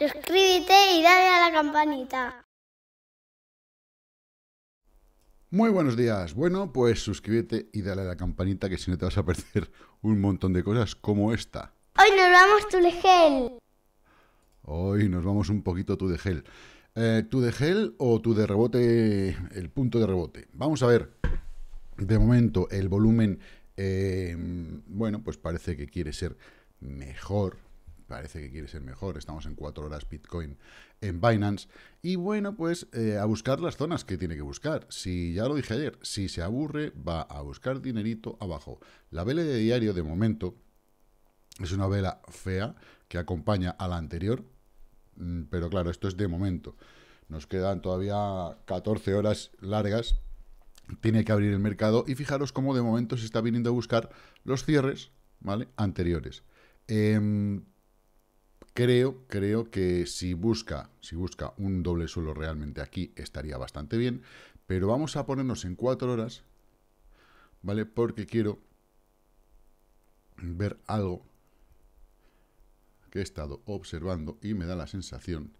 Suscríbete y dale a la campanita. Muy buenos días. Bueno, pues suscríbete y dale a la campanita que si no te vas a perder un montón de cosas como esta. Hoy nos vamos gel! Hoy nos vamos un poquito de gel. Eh, ¿Tu de gel o tu de rebote, el punto de rebote? Vamos a ver. De momento, el volumen, eh, bueno, pues parece que quiere ser mejor, parece que quiere ser mejor, estamos en 4 horas Bitcoin en Binance, y bueno, pues eh, a buscar las zonas que tiene que buscar. Si ya lo dije ayer, si se aburre, va a buscar dinerito abajo. La vela de diario, de momento, es una vela fea que acompaña a la anterior, mm, pero claro, esto es de momento. Nos quedan todavía 14 horas largas tiene que abrir el mercado y fijaros cómo de momento se está viniendo a buscar los cierres ¿vale? anteriores. Em, creo, creo que si busca, si busca un doble suelo realmente aquí, estaría bastante bien. Pero vamos a ponernos en cuatro horas, ¿vale? Porque quiero ver algo que he estado observando y me da la sensación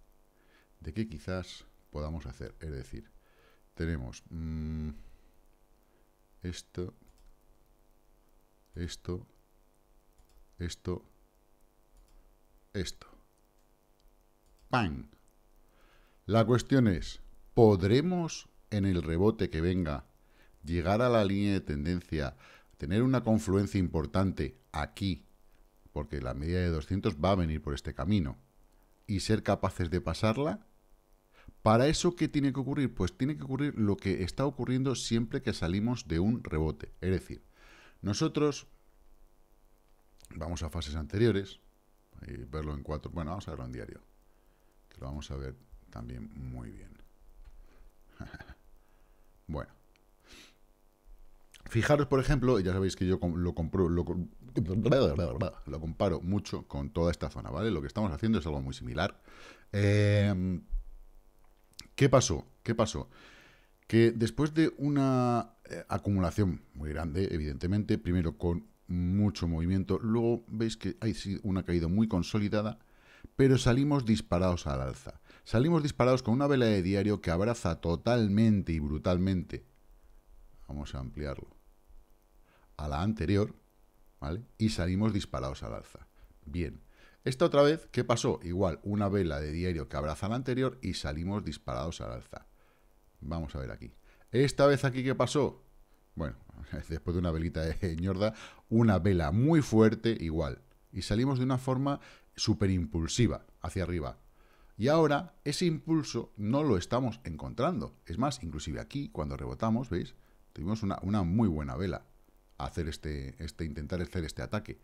de que quizás podamos hacer. Es decir, tenemos mm, esto, esto, esto, esto pan. La cuestión es, ¿podremos en el rebote que venga llegar a la línea de tendencia, tener una confluencia importante aquí, porque la media de 200 va a venir por este camino, y ser capaces de pasarla? ¿Para eso qué tiene que ocurrir? Pues tiene que ocurrir lo que está ocurriendo siempre que salimos de un rebote. Es decir, nosotros vamos a fases anteriores, y eh, verlo en cuatro, bueno, vamos a verlo en diario. Lo vamos a ver también muy bien. bueno. Fijaros, por ejemplo, ya sabéis que yo lo, compro, lo, comparo mucho con toda esta zona, ¿vale? Lo que estamos haciendo es algo muy similar. Em, ¿Qué pasó? ¿Qué pasó? Que después de una eh, acumulación muy grande, evidentemente, primero con mucho movimiento, luego veis que hay una caída muy consolidada, pero salimos disparados al alza. Salimos disparados con una vela de diario que abraza totalmente y brutalmente, vamos a ampliarlo, a la anterior, ¿vale? Y salimos disparados al alza. Bien. Esta otra vez, ¿qué pasó? Igual, una vela de diario que abraza la anterior y salimos disparados al alza. Vamos a ver aquí. Esta vez aquí, ¿qué pasó? Bueno, después de una velita de ñorda, una vela muy fuerte, igual. Y salimos de una forma súper impulsiva hacia arriba. Y ahora ese impulso no lo estamos encontrando. Es más, inclusive aquí, cuando rebotamos, ¿veis? Tuvimos una, muy buena vela a hacer este, este, intentar hacer este ataque.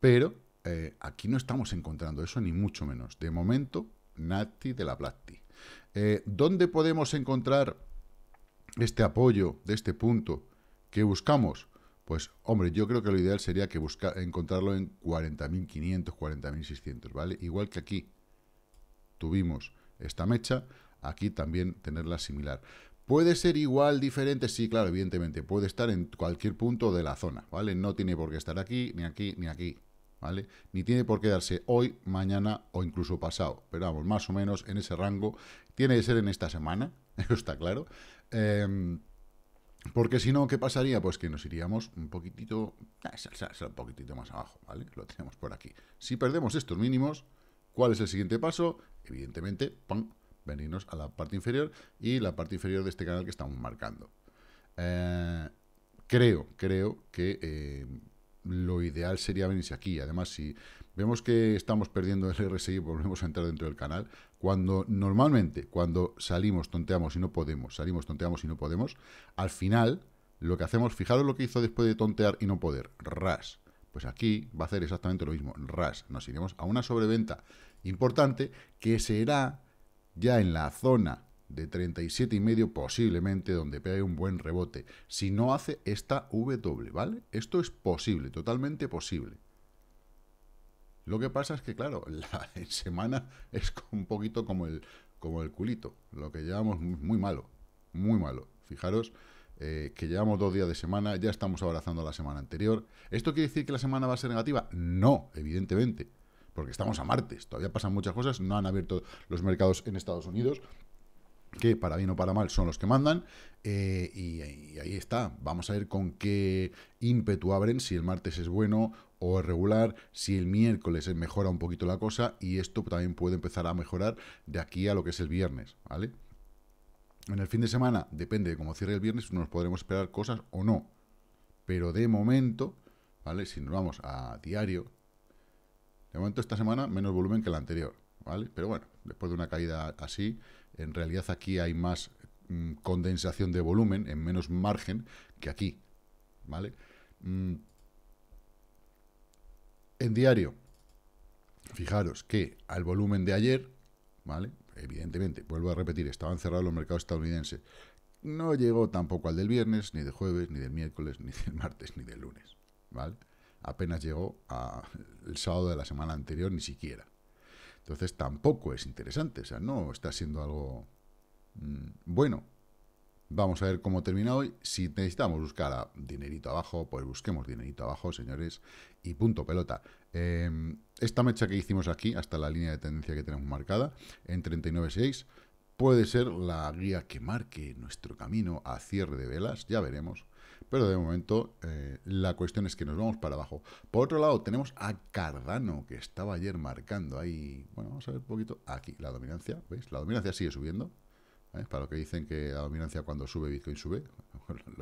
Pero eh, aquí no estamos encontrando eso, ni mucho menos. De momento, Nati de la Platti. Eh, ¿Dónde podemos encontrar este apoyo de este punto que buscamos? Pues hombre, yo creo que lo ideal sería que buscar, encontrarlo en 40.500, 40.600, ¿vale? Igual que aquí tuvimos esta mecha, aquí también tenerla similar. ¿Puede ser igual, diferente? Sí, claro, evidentemente. Puede estar en cualquier punto de la zona, ¿vale? No tiene por qué estar aquí, ni aquí, ni aquí, ¿vale? Ni tiene por qué darse hoy, mañana o incluso pasado. Pero vamos, más o menos en ese rango. Tiene que ser en esta semana, eso está claro. Eh, porque si no, ¿qué pasaría? Pues que nos iríamos un poquitito, un poquitito más abajo, ¿vale? Lo tenemos por aquí. Si perdemos estos mínimos, ¿cuál es el siguiente paso? Evidentemente, ¡pam! venirnos a la parte inferior y la parte inferior de este canal que estamos marcando. Eh, creo, creo que eh, lo ideal sería venirse aquí. Además, si vemos que estamos perdiendo el RSI, pues volvemos a entrar dentro del canal. Cuando normalmente, cuando salimos, tonteamos y no podemos, salimos, tonteamos y no podemos, al final lo que hacemos, fijaros lo que hizo después de tontear y no poder, ras. Pues aquí va a hacer exactamente lo mismo, ras. Nos iremos a una sobreventa importante que será ya en la zona de 37,5 y medio posiblemente donde pegue un buen rebote. Si no hace esta W, ¿vale? Esto es posible, totalmente posible. Lo que pasa es que, claro, la semana es un poquito como el, como el culito. Lo que llevamos muy malo, muy malo. Fijaros eh, que llevamos dos días de semana, ya estamos abrazando la semana anterior. ¿Esto quiere decir que la semana va a ser negativa? No, evidentemente. Porque estamos a martes, todavía pasan muchas cosas, no han abierto los mercados en Estados Unidos, que para bien o para mal son los que mandan, eh, y, ahí está. Vamos a ver con qué ímpetu abren, si el martes es bueno o es regular, si el miércoles mejora un poquito la cosa, y esto también puede empezar a mejorar de aquí a lo que es el viernes, ¿vale? En el fin de semana, depende de cómo cierre el viernes, nos podremos esperar cosas o no. Pero de momento, ¿vale? Si nos vamos a diario, de momento esta semana menos volumen que la anterior, ¿vale? Pero bueno, después de una caída así, en realidad aquí hay más mm, condensación de volumen en menos margen que aquí, ¿vale? Mm. En diario, fijaros que al volumen de ayer, ¿vale? Evidentemente, vuelvo a repetir, estaban cerrados los mercados estadounidenses. No llegó tampoco al del viernes, ni de jueves, ni del miércoles, ni del martes, ni del lunes, ¿vale? Apenas llegó al sábado de la semana anterior, ni siquiera. Entonces tampoco es interesante, o sea, no está siendo algo mm, bueno. Vamos a ver cómo termina hoy. Si necesitamos buscar a dinerito abajo, pues busquemos dinerito abajo, señores. Y punto, pelota. Em, esta mecha que hicimos aquí, hasta la línea de tendencia que tenemos marcada, en 39.6, puede ser la guía que marque nuestro camino a cierre de velas. Ya veremos. Pero de momento eh, la cuestión es que nos vamos para abajo. Por otro lado, tenemos a Cardano, que estaba ayer marcando ahí... Bueno, vamos a ver un poquito aquí la dominancia. ¿Veis? La dominancia sigue subiendo. ¿eh? Para lo que dicen que la dominancia cuando sube Bitcoin sube.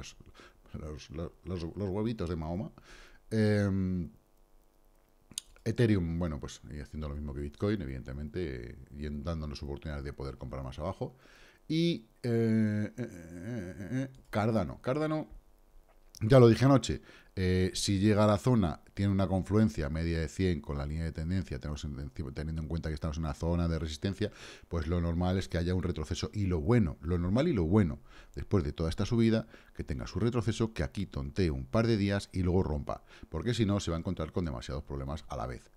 Los, huevitos de Mahoma. Em, Ethereum, bueno, pues haciendo lo mismo que Bitcoin, evidentemente, y dándonos oportunidades de poder comprar más abajo. Y eh, Cardano. Cardano ya lo dije anoche, eh, si llega a la zona, tiene una confluencia media de 100 con la línea de tendencia, teniendo en cuenta que estamos en una zona de resistencia, pues lo normal es que haya un retroceso. Y lo bueno, lo normal y lo bueno, después de toda esta subida, que tenga su retroceso, que aquí tontee un par de días y luego rompa, porque si no se va a encontrar con demasiados problemas a la vez.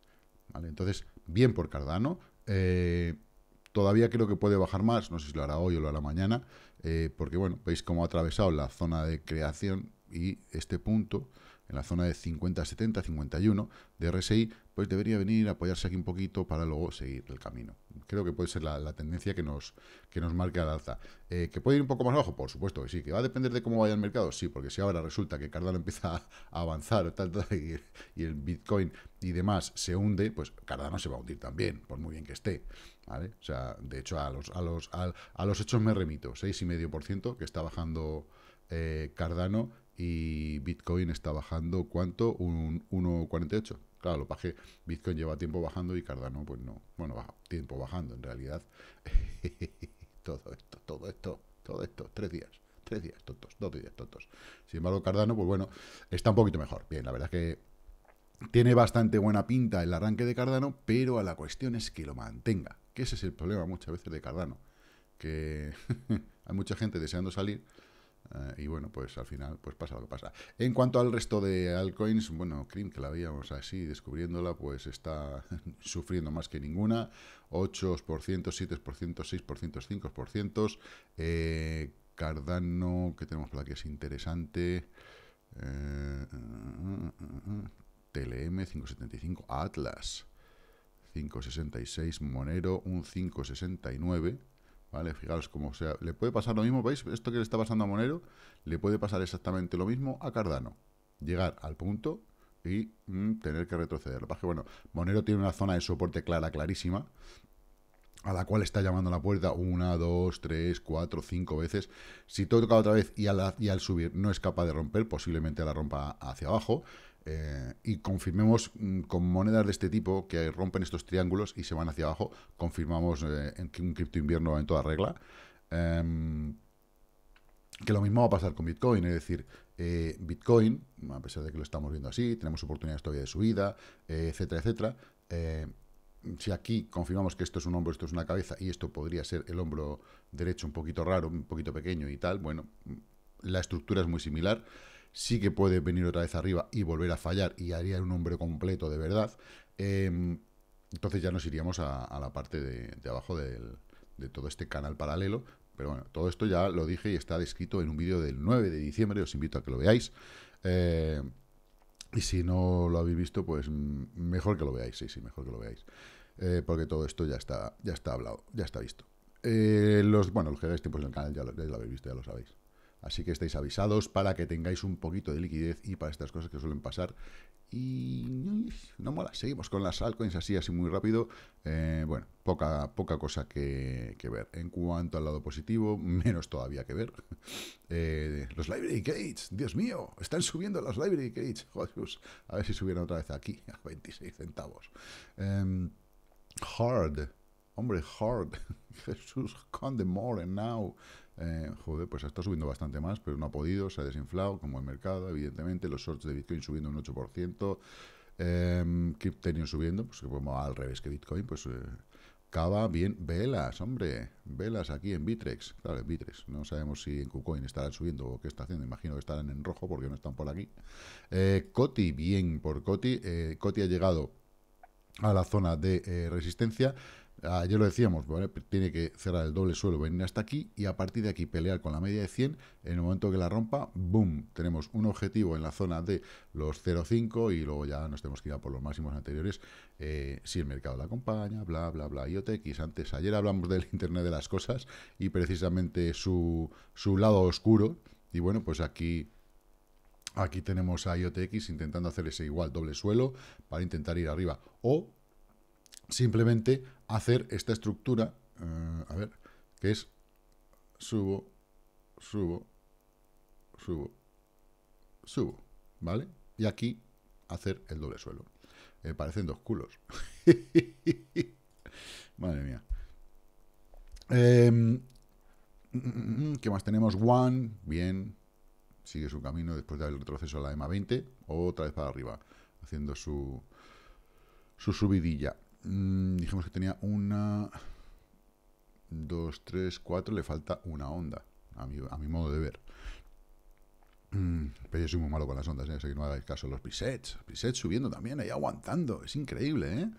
¿Vale? Entonces, bien por Cardano. Eh, todavía creo que puede bajar más, no sé si lo hará hoy o lo hará mañana, eh, porque bueno, veis cómo ha atravesado la zona de creación y este punto, en la zona de 50, 70, 51 de RSI, pues debería venir a apoyarse aquí un poquito para luego seguir el camino. Creo que puede ser la, tendencia que nos, que nos marque al alza. Eh, ¿Que puede ir un poco más abajo? Por supuesto que sí. ¿Que va a depender de cómo vaya el mercado? Sí, porque si ahora resulta que Cardano empieza a avanzar y, el Bitcoin y demás se hunde, pues Cardano se va a hundir también, por muy bien que esté. O sea, de hecho, a los, a los, a, los hechos me remito. 6,5% que está bajando eh, Cardano y Bitcoin está bajando, ¿cuánto? Un 1,48. Claro, lo que Bitcoin lleva tiempo bajando y Cardano, pues no. Bueno, baja, tiempo bajando, en realidad. todo esto, todo esto, todo esto, tres días. Tres días tontos, dos días tontos. Sin embargo, Cardano, pues bueno, está un poquito mejor. Bien, la verdad es que tiene bastante buena pinta el arranque de Cardano, pero a la cuestión es que lo mantenga. Que ese es el problema muchas veces de Cardano. Que hay mucha gente deseando salir, eh, y bueno, pues al final pues pasa lo que pasa. En cuanto al resto de altcoins, bueno, Cream, que la veíamos así, descubriéndola, pues está sufriendo más que ninguna. 8%, 7%, 6%, 5%. Cardano, que tenemos por aquí, es interesante. Eh, TLM 575, Atlas 566, Monero un 569. ¿Vale? Fijaros cómo sea. Le puede pasar lo mismo, ¿veis? Esto que le está pasando a Monero, le puede pasar exactamente lo mismo a Cardano. Llegar al punto y mm, tener que retroceder. Lo que bueno, Monero tiene una zona de soporte clara, clarísima, a la cual está llamando la puerta una, dos, tres, cuatro, cinco veces. Si todo toca otra vez y al, subir no es capaz de romper, posiblemente la rompa hacia abajo. Eh, y confirmemos mm, con monedas de este tipo que rompen estos triángulos y se van hacia abajo. Confirmamos eh, en en un cripto invierno en toda regla. Em, que lo mismo va a pasar con Bitcoin, es decir, eh, Bitcoin, a pesar de que lo estamos viendo así, tenemos oportunidades todavía de subida, etcétera, etcétera si aquí confirmamos que esto es un hombro, esto es una cabeza, y esto podría ser el hombro derecho un poquito raro, un poquito pequeño y tal, bueno, la estructura es muy similar, sí que puede venir otra vez arriba y volver a fallar y haría un hombro completo de verdad, em, entonces ya nos iríamos a, la parte de, abajo de todo este canal paralelo, pero bueno, todo esto ya lo dije y está descrito en un vídeo del 9 de diciembre, os invito a que lo veáis. Eh, y si no lo habéis visto, pues mm, mejor que lo veáis, sí, sí, mejor que lo veáis. Eh, porque todo esto ya está, ya está hablado, ya está visto. Eh, los, bueno, los que tiempos en el canal ya lo, habéis visto, ya lo sabéis. Así que estáis avisados para que tengáis un poquito de liquidez y para estas cosas que suelen pasar. Y no mola, seguimos con las altcoins así, así muy rápido. Eh, bueno, poca, poca cosa que, ver. En cuanto al lado positivo, menos todavía que ver. los library gates, Dios mío, están subiendo los library gates. Joder, pues, a ver si subieran otra vez aquí, a 26 centavos. Em, Hard. Hombre, hard. Jesús, con the more now. Eh, joder, pues está subiendo bastante más, pero no ha podido, se ha desinflado, como el mercado, evidentemente. Los shorts de Bitcoin subiendo un 8%. Eh, tenían subiendo, pues como al revés que Bitcoin, pues... Eh, cava, bien, velas, hombre, velas aquí en Bitrex, claro, en Bitrex, no sabemos si en KuCoin estarán subiendo o qué está haciendo, imagino que estarán en rojo porque no están por aquí. Eh, Coti, bien por Coti, Coti ha llegado a la zona de eh, resistencia. Ayer lo decíamos, tiene que cerrar el doble suelo, venir hasta aquí y a partir de aquí pelear con la media de 100. En el momento que la rompa, ¡boom! Tenemos un objetivo en la zona de los 0,5 y luego ya nos tenemos que ir a por los máximos anteriores eh, si el mercado la acompaña, bla, bla, bla. IOTX, antes, ayer hablamos del Internet de las Cosas y precisamente su, su lado oscuro. Y bueno, pues aquí Aquí tenemos a IOTX intentando hacer ese igual doble suelo para intentar ir arriba. O simplemente hacer esta estructura, eh, a ver, que es subo, subo, subo, subo, ¿vale? Y aquí hacer el doble suelo. Eh, parecen dos culos. Madre mía. Em, mm, mm, mm, ¿Qué más tenemos? One, bien, sigue su camino después del retroceso a la EMA 20, otra vez para arriba, haciendo su, su subidilla. Mm, dijimos que tenía una, dos, tres, cuatro, le falta una onda, a mi, a mi modo de ver. Mm, pero yo soy muy malo con las ondas, ¿eh? así que no hagáis caso. Los presets, presets subiendo también, ahí aguantando, es increíble, ¿eh?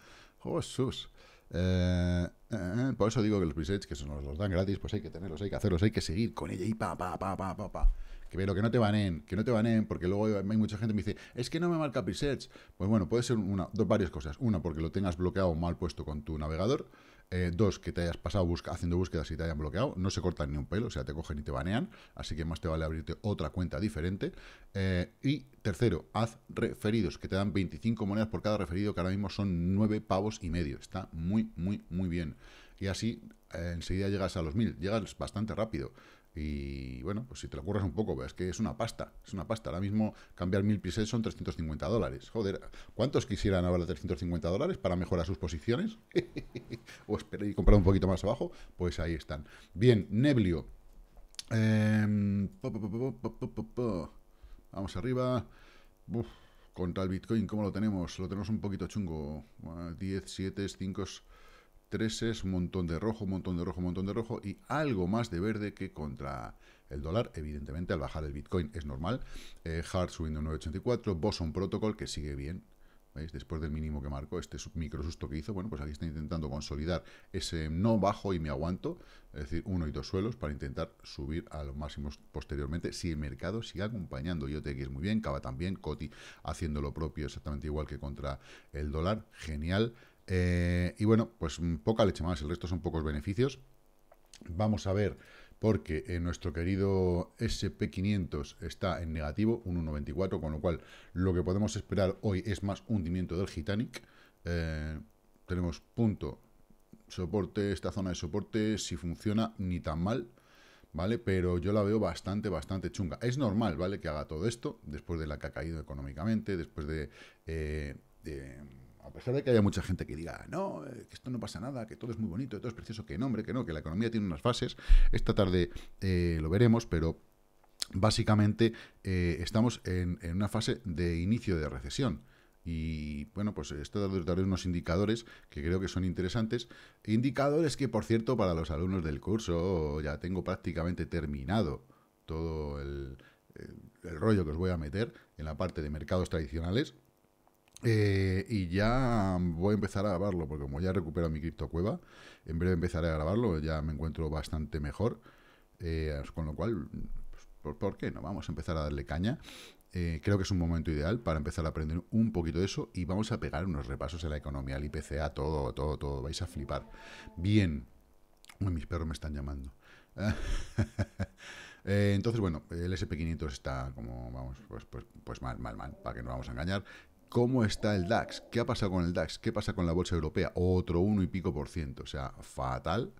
¡Jesús! Eh, eh, por eso digo que los presets que se nos los dan gratis, pues hay que tenerlos, hay que hacerlos, hay que seguir con ella y pa, pa, pa, pa, pa, pa que pero que no te baneen, que no te baneen, porque luego hay mucha gente que me dice, es que no me marca presets. Pues bueno, puede ser una, dos, varias cosas. Una, porque lo tengas bloqueado o mal puesto con tu navegador. Eh, dos, que te hayas pasado busca, haciendo búsquedas y te hayan bloqueado. No se cortan ni un pelo, o sea, te cogen y te banean. Así que más te vale abrirte otra cuenta diferente. Eh, y tercero, haz referidos, que te dan 25 monedas por cada referido, que ahora mismo son 9 pavos y medio. Está muy, muy, muy bien. Y así eh, enseguida llegas a los 1000. Llegas bastante rápido. Y bueno, pues si te lo curras un poco, es que es una pasta, es una pasta. Ahora mismo cambiar mil píxeles son 350 dólares. Joder, ¿cuántos quisieran ahora 350 dólares para mejorar sus posiciones? o esperar y comprar un poquito más abajo, pues ahí están. Bien, Neblio. Em, Vamos arriba. contra el Bitcoin, ¿cómo lo tenemos? Lo tenemos un poquito chungo. 10, 7, 5... Tres es un montón de rojo, un montón de rojo, un montón de rojo y algo más de verde que contra el dólar. Evidentemente, al bajar el Bitcoin es normal. Eh, Hard subiendo 9.84, Boson Protocol que sigue bien. ¿Veis? Después del mínimo que marcó, este micro susto que hizo, bueno, pues aquí está intentando consolidar ese no bajo y me aguanto, es decir, uno y dos suelos para intentar subir a los máximos posteriormente. Si el mercado sigue acompañando, IOTX muy bien, Cava también, Coti haciendo lo propio exactamente igual que contra el dólar, genial. Eh, y bueno, pues mm, poca leche más, el resto son pocos beneficios. Vamos a ver, porque eh, nuestro querido SP500 está en negativo, 1,94, con lo cual lo que podemos esperar hoy es más hundimiento del Titanic eh, tenemos punto, soporte, esta zona de soporte, si funciona, ni tan mal. ¿vale? Pero yo la veo bastante, bastante chunga. Es normal, ¿vale? Que haga todo esto, después de la que ha caído económicamente, después de a pesar de que haya mucha gente que diga, no, eh, que esto no pasa nada, que todo es muy bonito, que todo es precioso, que no, hombre, que no, que la economía tiene unas fases, esta tarde eh, lo veremos, pero básicamente eh, estamos en, una fase de inicio de recesión. Y bueno, pues esto daré unos indicadores que creo que son interesantes. Indicadores que, por cierto, para los alumnos del curso ya tengo prácticamente terminado todo el rollo que os voy a meter en la parte de mercados tradicionales eh, y ya voy a empezar a grabarlo, porque como ya he recuperado mi criptocueva, en breve empezaré a grabarlo, ya me encuentro bastante mejor. Eh, con lo cual, pues, ¿por, qué no? Vamos a empezar a darle caña. Eh, creo que es un momento ideal para empezar a aprender un poquito de eso y vamos a pegar unos repasos en la economía, El IPCA, todo, todo, todo. Vais a flipar. Bien. Uy, mis perros me están llamando. entonces, bueno, el SP500 está como, vamos, pues, pues, pues mal, mal, mal, para que no vamos a engañar cómo está el DAX, qué ha pasado con el DAX, qué pasa con la bolsa europea, otro uno y pico por ciento, o sea, fatal.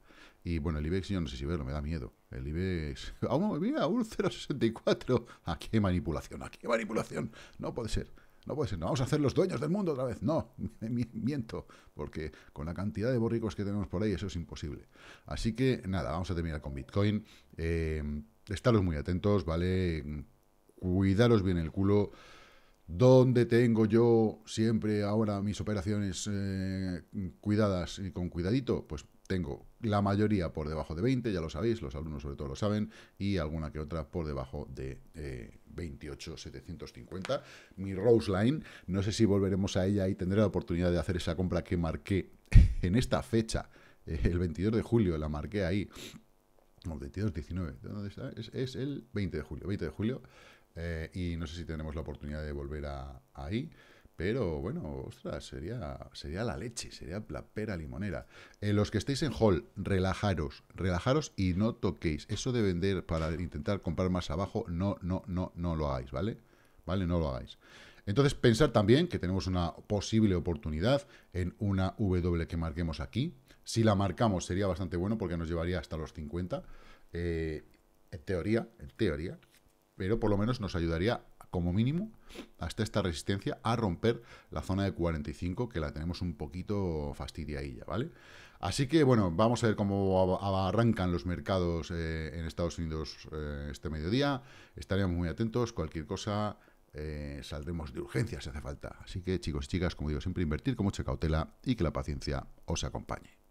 Y bueno, el IBEX yo no sé si verlo, me da miedo. El IBEX, aún, mira, un 0,64. ¿A ah, qué manipulación, ¿A ah, qué manipulación. No puede ser, no puede ser. No vamos a hacer los dueños del mundo otra vez. No, miento, porque con la cantidad de borricos que tenemos por ahí eso es imposible. Así que nada, vamos a terminar con Bitcoin. Eh, estaros muy atentos, ¿vale? Cuidaros bien el culo donde tengo yo siempre ahora mis operaciones eh, cuidadas y con cuidadito, pues tengo la mayoría por debajo de 20, ya lo sabéis, los alumnos sobre todo lo saben, y alguna que otra por debajo de eh, 28,750. Mi Rose Line, no sé si volveremos a ella y tendré la oportunidad de hacer esa compra que marqué en esta fecha, eh, el 22 de julio, la marqué ahí. No, 22, 19, ¿dónde está? Es, es el 20 de julio, 20 de julio. Eh, y no sé si tenemos la oportunidad de volver a, ahí. Pero bueno, ostras, sería, sería la leche, sería la pera limonera. Eh, los que estéis en hall, relajaros, relajaros y no toquéis. Eso de vender para intentar comprar más abajo, no, no, no, no lo hagáis, ¿vale? ¿Vale? No lo hagáis. Entonces, pensar también que tenemos una posible oportunidad en una W que marquemos aquí. Si la marcamos sería bastante bueno porque nos llevaría hasta los 50. Eh, en teoría, en teoría, pero por lo menos nos ayudaría como mínimo hasta esta resistencia a romper la zona de 45 que la tenemos un poquito fastidiadilla, ¿vale? Así que bueno, vamos a ver cómo arrancan los mercados eh, en Estados Unidos eh, este mediodía. Estaremos muy atentos, cualquier cosa eh, saldremos de urgencia si hace falta. Así que chicos y chicas, como digo, siempre invertir con mucha cautela y que la paciencia os acompañe.